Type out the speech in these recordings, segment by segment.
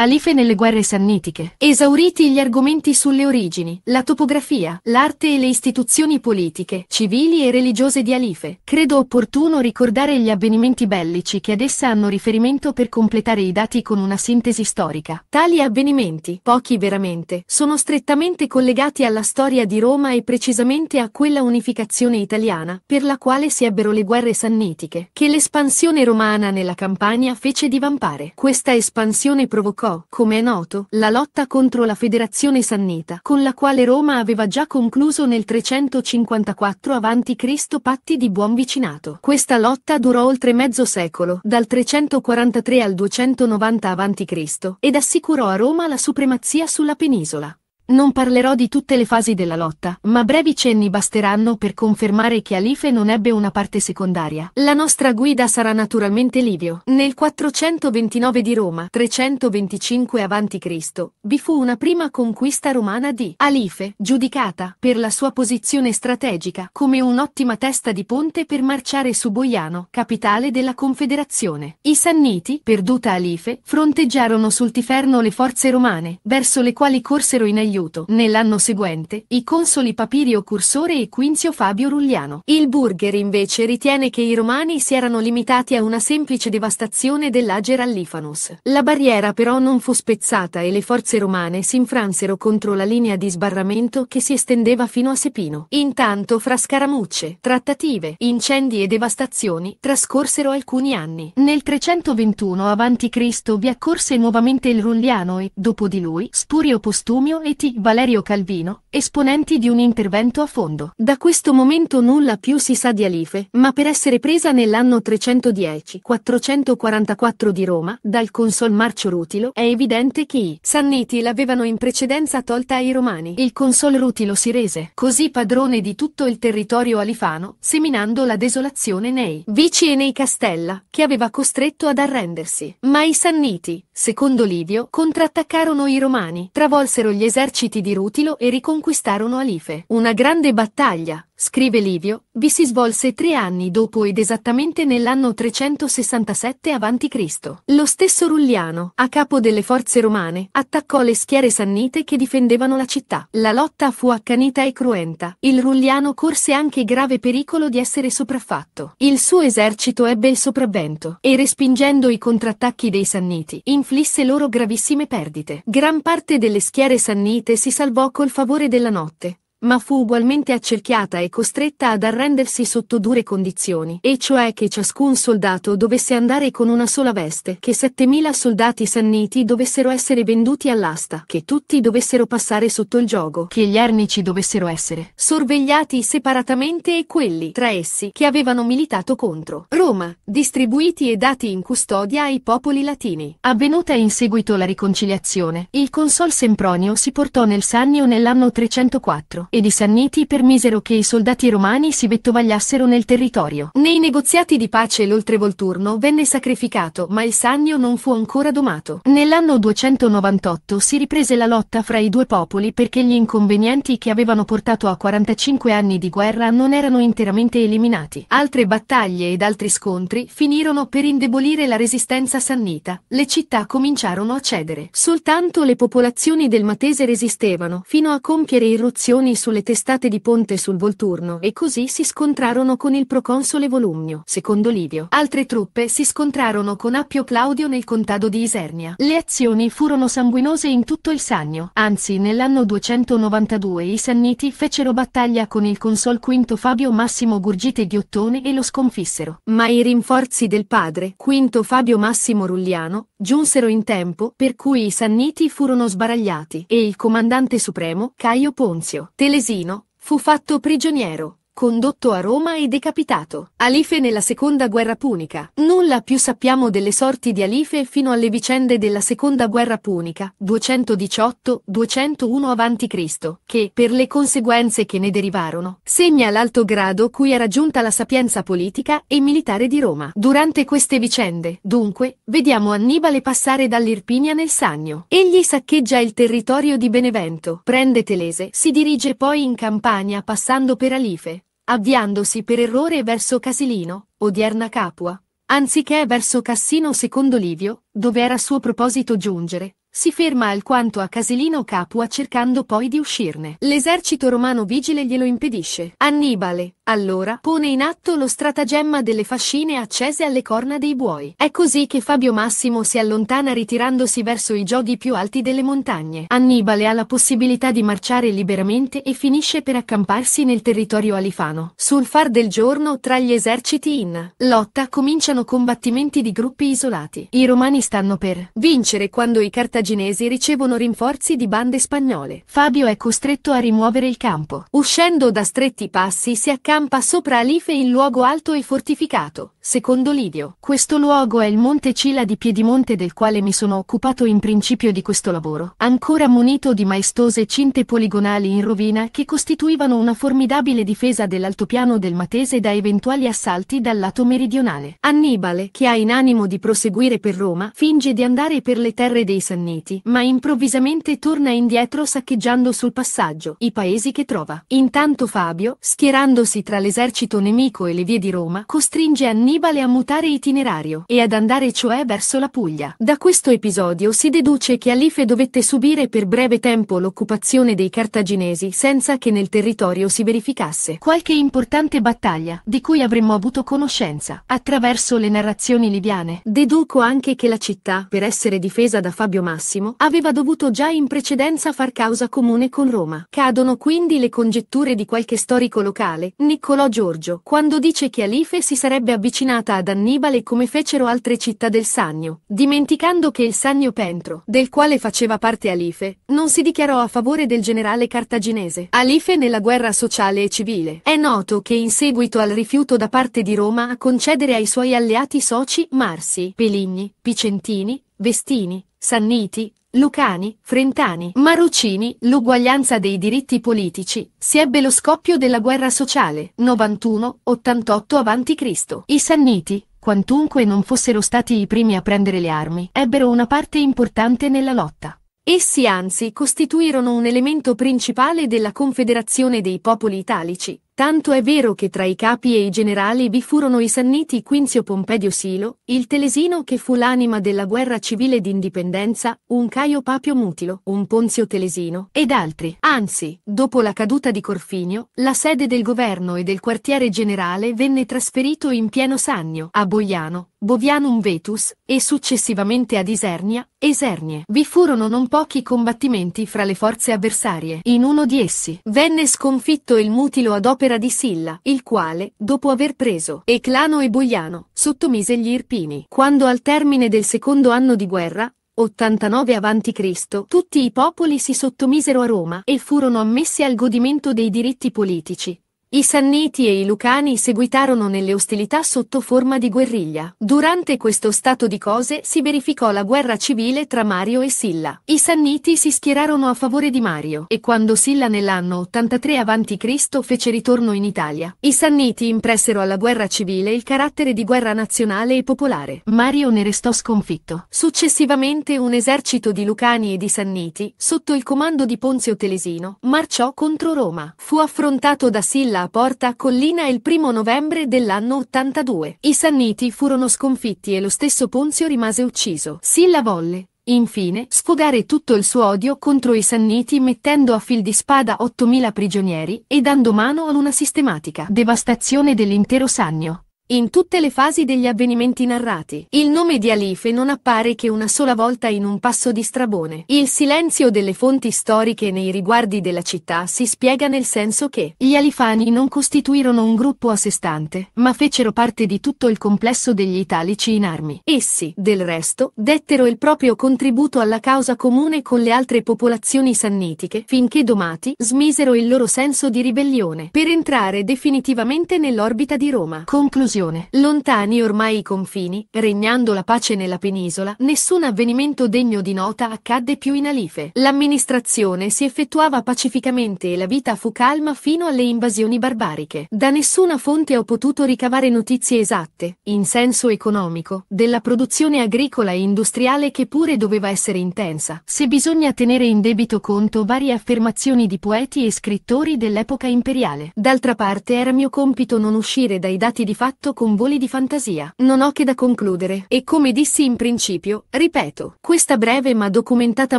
Alife nelle guerre sannitiche. Esauriti gli argomenti sulle origini, la topografia, l'arte e le istituzioni politiche, civili e religiose di Alife, credo opportuno ricordare gli avvenimenti bellici che ad essa hanno riferimento per completare i dati con una sintesi storica. Tali avvenimenti, pochi veramente, sono strettamente collegati alla storia di Roma e precisamente a quella unificazione italiana, per la quale si ebbero le guerre sannitiche, che l'espansione romana nella Campania fece divampare. Questa espansione provocò innescò, come è noto, la lotta contro la Federazione Sannita, con la quale Roma aveva già concluso nel 354 a.C. patti di buon vicinato. Questa lotta durò oltre mezzo secolo, dal 343 al 290 a.C., ed assicurò a Roma la supremazia sulla penisola. Non parlerò di tutte le fasi della lotta, ma brevi cenni basteranno per confermare che Alife non ebbe una parte secondaria. La nostra guida sarà naturalmente Livio. Nel 429 di Roma, 325 a.C., vi fu una prima conquista romana di Alife, giudicata, per la sua posizione strategica, come un'ottima testa di ponte per marciare su Boiano, capitale della Confederazione. I Sanniti, perduta Alife, fronteggiarono sul Tiferno le forze romane, verso le quali corsero in aiuto aiuto. Nell'anno seguente, i consoli Papirio Cursore e Quinzio Fabio Rulliano. Il Burger invece ritiene che i romani si erano limitati a una semplice devastazione dell'Ager Allifanus. La barriera però non fu spezzata e le forze romane si infransero contro la linea di sbarramento che si estendeva fino a Sepino. Intanto fra scaramucce, trattative, incendi e devastazioni, trascorsero alcuni anni. Nel 321 a.C. vi accorse nuovamente il Rulliano e, dopo di lui, Spurio Postumio e Tito G. Valerio Calvino, esponenti di un intervento a fondo. Da questo momento nulla più si sa di Alife, ma per essere presa nell'anno 310-444 di Roma, dal consul Marcio Rutilo, è evidente che i Sanniti l'avevano in precedenza tolta ai Romani. Il consul Rutilo si rese, così padrone di tutto il territorio alifano, seminando la desolazione nei vici e nei Castella, che aveva costretto ad arrendersi. Ma i Sanniti, secondo Livio, contrattaccarono i Romani, travolsero gli eserciti eserciti di Rutilo e riconquistarono Alife. Una grande battaglia, scrive Livio, vi si svolse tre anni dopo ed esattamente nell'anno 367 a.C. Lo stesso Rulliano, a capo delle forze romane, attaccò le schiere sannite che difendevano la città. La lotta fu accanita e cruenta. Il Rulliano corse anche grave pericolo di essere sopraffatto. Il suo esercito ebbe il sopravvento e respingendo i contrattacchi dei sanniti, inflisse loro gravissime perdite. Gran parte delle schiere sannite si salvò col favore della notte, ma fu ugualmente accerchiata e costretta ad arrendersi sotto dure condizioni, e cioè che ciascun soldato dovesse andare con una sola veste, che 7.000 soldati sanniti dovessero essere venduti all'asta, che tutti dovessero passare sotto il gioco, che gli ernici dovessero essere sorvegliati separatamente e quelli, tra essi, che avevano militato contro Roma, distribuiti e dati in custodia ai popoli latini. Avvenuta in seguito la riconciliazione, il consol Sempronio si portò nel Sannio nell'anno 304 ed i Sanniti permisero che i soldati romani si vettovagliassero nel territorio. Nei negoziati di pace l'oltrevolturno venne sacrificato ma il Sannio non fu ancora domato. Nell'anno 298 si riprese la lotta fra i due popoli perché gli inconvenienti che avevano portato a 45 anni di guerra non erano interamente eliminati. Altre battaglie ed altri scontri finirono per indebolire la resistenza sannita. Le città cominciarono a cedere. Soltanto le popolazioni del Matese resistevano fino a compiere irruzioni sulle testate di Ponte sul Volturno e così si scontrarono con il proconsole Volumnio, secondo Livio. Altre truppe si scontrarono con Appio Claudio nel contado di Isernia. Le azioni furono sanguinose in tutto il Sannio, anzi nell'anno 292 i Sanniti fecero battaglia con il consol Quinto Fabio Massimo Gurgite Ghiottone e lo sconfissero. Ma i rinforzi del padre, Quinto Fabio Massimo Rulliano, giunsero in tempo, per cui i Sanniti furono sbaragliati, e il comandante supremo, Caio Ponzio, Telesino fu fatto prigioniero condotto a Roma e decapitato. Alife nella seconda guerra punica. Nulla più sappiamo delle sorti di Alife fino alle vicende della seconda guerra punica, 218-201 a.C., che, per le conseguenze che ne derivarono, segna l'alto grado cui è raggiunta la sapienza politica e militare di Roma. Durante queste vicende, dunque, vediamo Annibale passare dall'Irpinia nel Sannio. Egli saccheggia il territorio di Benevento, prende Telese, si dirige poi in Campania passando per Alife, avviandosi per errore verso Casilino, odierna Capua, anziché verso Cassino II Livio, dove era suo proposito giungere, si ferma alquanto a Casilino Capua cercando poi di uscirne. L'esercito romano vigile glielo impedisce. Annibale, allora, pone in atto lo stratagemma delle fascine accese alle corna dei buoi. È così che Fabio Massimo si allontana ritirandosi verso i giochi più alti delle montagne. Annibale ha la possibilità di marciare liberamente e finisce per accamparsi nel territorio alifano. Sul far del giorno tra gli eserciti in lotta cominciano combattimenti di gruppi isolati. I romani stanno per vincere quando i cartaginesi cartaginesi ricevono rinforzi di bande spagnole. Fabio è costretto a rimuovere il campo. Uscendo da stretti passi si accampa sopra Alife in luogo alto e fortificato, secondo Lidio, Questo luogo è il Monte Cila di Piedimonte del quale mi sono occupato in principio di questo lavoro. Ancora munito di maestose cinte poligonali in rovina che costituivano una formidabile difesa dell'altopiano del Matese da eventuali assalti dal lato meridionale. Annibale, che ha in animo di proseguire per Roma, finge di andare per le terre dei Sanni Uniti, ma improvvisamente torna indietro saccheggiando sul passaggio i paesi che trova. Intanto Fabio, schierandosi tra l'esercito nemico e le vie di Roma, costringe Annibale a mutare itinerario e ad andare cioè verso la Puglia. Da questo episodio si deduce che Alife dovette subire per breve tempo l'occupazione dei cartaginesi senza che nel territorio si verificasse qualche importante battaglia di cui avremmo avuto conoscenza attraverso le narrazioni libiane. Deduco anche che la città, per essere difesa da Fabio Massimo, Massimo aveva dovuto già in precedenza far causa comune con Roma. Cadono quindi le congetture di qualche storico locale, Niccolò Giorgio, quando dice che Alife si sarebbe avvicinata ad Annibale come fecero altre città del Sannio, dimenticando che il Sannio Pentro, del quale faceva parte Alife, non si dichiarò a favore del generale cartaginese. Alife nella guerra sociale e civile. È noto che in seguito al rifiuto da parte di Roma a concedere ai suoi alleati soci Marsi, Peligni, Picentini, Vestini, Sanniti, Lucani, Frentani, Marocini, l'uguaglianza dei diritti politici, si ebbe lo scoppio della guerra sociale, 91-88 a.C. I Sanniti, quantunque non fossero stati i primi a prendere le armi, ebbero una parte importante nella lotta. Essi anzi costituirono un elemento principale della Confederazione dei Popoli Italici, Tanto è vero che tra i capi e i generali vi furono i sanniti Quinzio Pompedio Silo, il Telesino che fu l'anima della guerra civile d'indipendenza, un Caio Papio Mutilo, un Ponzio Telesino, ed altri. Anzi, dopo la caduta di Corfinio, la sede del governo e del quartiere generale venne trasferito in pieno Sannio, a Boiano, Bovianum Vetus, e successivamente ad Isernia, Esernie. Vi furono non pochi combattimenti fra le forze avversarie. In uno di essi venne sconfitto il mutilo ad opera di Silla, il quale, dopo aver preso Eclano e Boiano, sottomise gli Irpini. Quando al termine del secondo anno di guerra, 89 a.C., tutti i popoli si sottomisero a Roma e furono ammessi al godimento dei diritti politici, i Sanniti e i Lucani seguitarono nelle ostilità sotto forma di guerriglia. Durante questo stato di cose si verificò la guerra civile tra Mario e Silla. I Sanniti si schierarono a favore di Mario e quando Silla nell'anno 83 a.C. fece ritorno in Italia, i Sanniti impressero alla guerra civile il carattere di guerra nazionale e popolare. Mario ne restò sconfitto. Successivamente un esercito di Lucani e di Sanniti, sotto il comando di Ponzio Telesino, marciò contro Roma. Fu affrontato da Silla Sella Porta a Collina il primo novembre dell'anno 82. I Sanniti furono sconfitti e lo stesso Ponzio rimase ucciso. Silla volle, infine, sfogare tutto il suo odio contro i Sanniti mettendo a fil di spada 8.000 prigionieri e dando mano ad una sistematica devastazione dell'intero Sannio in tutte le fasi degli avvenimenti narrati. Il nome di Alife non appare che una sola volta in un passo di Strabone. Il silenzio delle fonti storiche nei riguardi della città si spiega nel senso che gli Alifani non costituirono un gruppo a sé stante, ma fecero parte di tutto il complesso degli Italici in armi. Essi, del resto, dettero il proprio contributo alla causa comune con le altre popolazioni sannitiche, finché domati smisero il loro senso di ribellione, per entrare definitivamente nell'orbita di Roma. Conclusione situazione. Lontani ormai i confini, regnando la pace nella penisola, nessun avvenimento degno di nota accadde più in Alife. L'amministrazione si effettuava pacificamente e la vita fu calma fino alle invasioni barbariche. Da nessuna fonte ho potuto ricavare notizie esatte, in senso economico, della produzione agricola e industriale che pure doveva essere intensa. Se bisogna tenere in debito conto varie affermazioni di poeti e scrittori dell'epoca imperiale. D'altra parte era mio compito non uscire dai dati di fatto parlato con voli di fantasia. Non ho che da concludere. E come dissi in principio, ripeto, questa breve ma documentata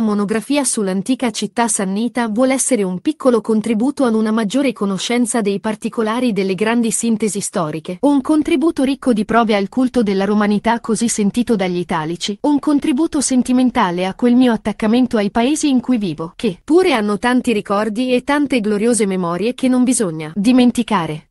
monografia sull'antica città sannita vuole essere un piccolo contributo ad una maggiore conoscenza dei particolari delle grandi sintesi storiche. Un contributo ricco di prove al culto della romanità così sentito dagli italici. Un contributo sentimentale a quel mio attaccamento ai paesi in cui vivo, che pure hanno tanti ricordi e tante gloriose memorie che non bisogna dimenticare.